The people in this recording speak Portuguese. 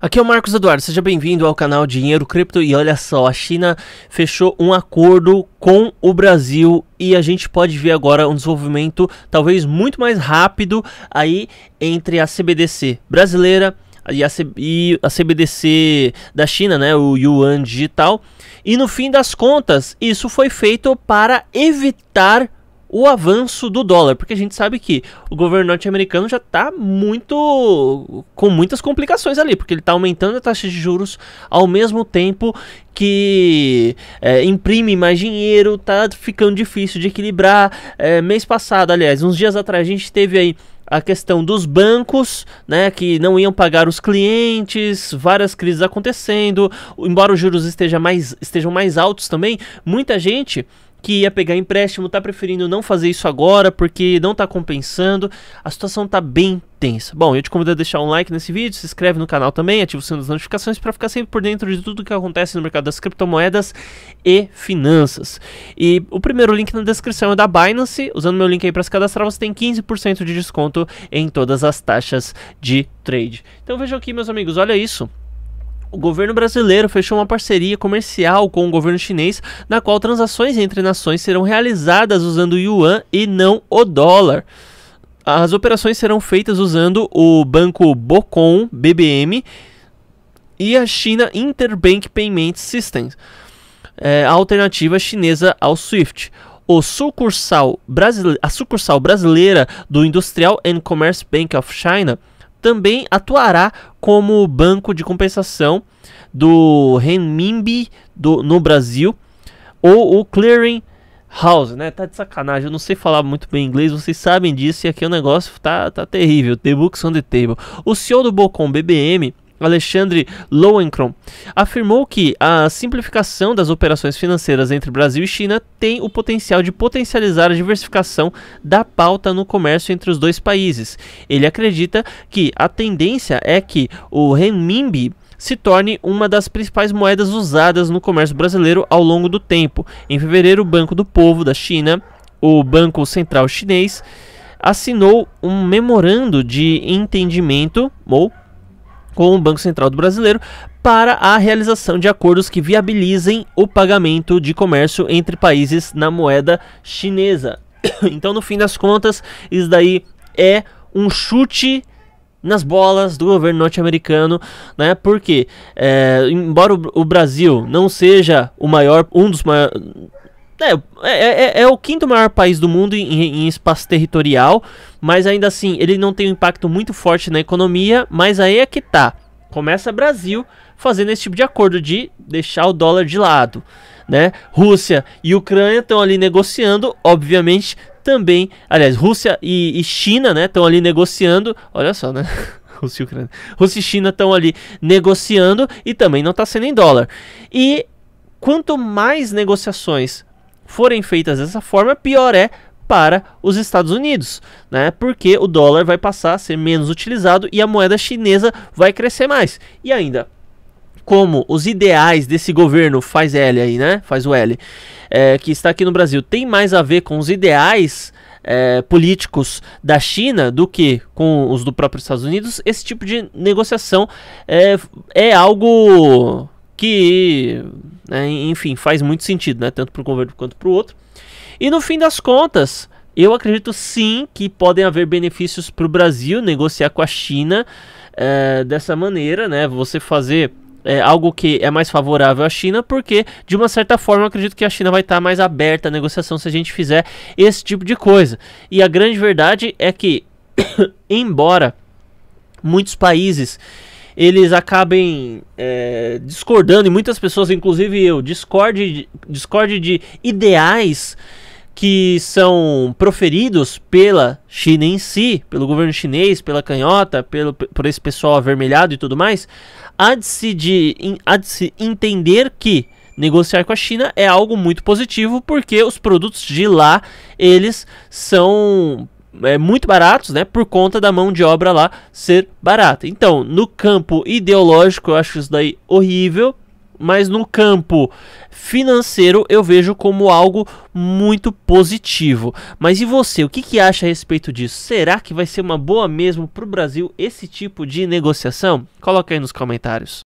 Aqui é o Marcos Eduardo, seja bem-vindo ao canal Dinheiro Cripto. E olha só, a China fechou um acordo com o Brasil e a gente pode ver agora um desenvolvimento talvez muito mais rápido aí entre a CBDC brasileira e a, CBDC da China, né, o Yuan Digital. E no fim das contas, isso foi feito para evitar o avanço do dólar, porque a gente sabe que o governo norte-americano já está muito com muitas complicações ali, porque ele está aumentando a taxa de juros ao mesmo tempo que é, imprime mais dinheiro, está ficando difícil de equilibrar. É, mês passado, aliás, uns dias atrás a gente teve aí a questão dos bancos, né, que não iam pagar os clientes, várias crises acontecendo, embora os juros esteja mais, estejam mais altos também, muita gente que ia pegar empréstimo, está preferindo não fazer isso agora porque não está compensando. A situação está bem tensa. Bom, eu te convido a deixar um like nesse vídeo, se inscreve no canal também, ativa o sino das notificações para ficar sempre por dentro de tudo que acontece no mercado das criptomoedas e finanças. E o primeiro link na descrição é da Binance, usando meu link aí para se cadastrar, você tem 15% de desconto em todas as taxas de trade. Então vejam aqui, meus amigos, olha isso o governo brasileiro fechou uma parceria comercial com o governo chinês, na qual transações entre nações serão realizadas usando o yuan e não o dólar. As operações serão feitas usando o banco Bocom BBM e a China Interbank Payment Systems, é, a alternativa chinesa ao SWIFT. O sucursal a sucursal brasileira do Industrial and Commerce Bank of China também atuará como banco de compensação do renminbi do, no Brasil ou o clearing house, né? Tá de sacanagem, eu não sei falar muito bem inglês, vocês sabem disso e aqui o negócio tá, tá terrível. The books on the table. O CEO do Bocom BBM Alexandre Lowenkron, afirmou que a simplificação das operações financeiras entre Brasil e China tem o potencial de potencializar a diversificação da pauta no comércio entre os dois países. Ele acredita que a tendência é que o renminbi se torne uma das principais moedas usadas no comércio brasileiro ao longo do tempo. Em fevereiro, o Banco do Povo da China, o Banco Central Chinês, assinou um memorando de entendimento ou com o Banco Central do Brasileiro para a realização de acordos que viabilizem o pagamento de comércio entre países na moeda chinesa. Então, no fim das contas, isso daí é um chute nas bolas do governo norte-americano, né? Porque, é, embora o, o, Brasil não seja o maior, um dos maiores, é é, é, é, é, o quinto maior país do mundo em, em, espaço territorial, mas ainda assim ele não tem um impacto muito forte na economia, mas aí é que tá. Começa Brasil fazendo esse tipo de acordo de deixar o dólar de lado, né? Rússia e Ucrânia estão ali negociando, obviamente também, aliás, Rússia e, e China, né, estão ali negociando. Olha só, né? Rússia e Ucrânia. Rússia e China estão ali negociando e também não está sendo em dólar. E quanto mais negociações forem feitas dessa forma, pior é para os Estados Unidos, né? Porque o dólar vai passar a ser menos utilizado e a moeda chinesa vai crescer mais. E ainda, como os ideais desse governo faz L aí, né? Faz o L, é, que está aqui no Brasil, tem mais a ver com os ideais é, políticos da China do que com os do próprio Estados Unidos, esse tipo de negociação é, é algo que né? Enfim, faz muito sentido, né? tanto para um governo quanto para o outro. E no fim das contas, eu acredito sim que podem haver benefícios para o Brasil negociar com a China é, dessa maneira, né? Você fazer é, algo que é mais favorável à China, porque de uma certa forma eu acredito que a China vai estar tá mais aberta à negociação se a gente fizer esse tipo de coisa. E a grande verdade é que, embora muitos países eles acabem é, discordando, e muitas pessoas, inclusive eu, discorde, discorde de ideais que são proferidos pela China em si, pelo governo chinês, pela canhota, pelo, por esse pessoal avermelhado e tudo mais, há de se, de, há de se entender que negociar com a China é algo muito positivo porque os produtos de lá eles são é, muito baratos, né? Por conta da mão de obra lá ser barata. Então, no campo ideológico, eu acho isso daí horrível. Mas no campo financeiro eu vejo como algo muito positivo. Mas e você, o que, que acha a respeito disso? Será que vai ser uma boa mesmo para o Brasil esse tipo de negociação? Coloca aí nos comentários.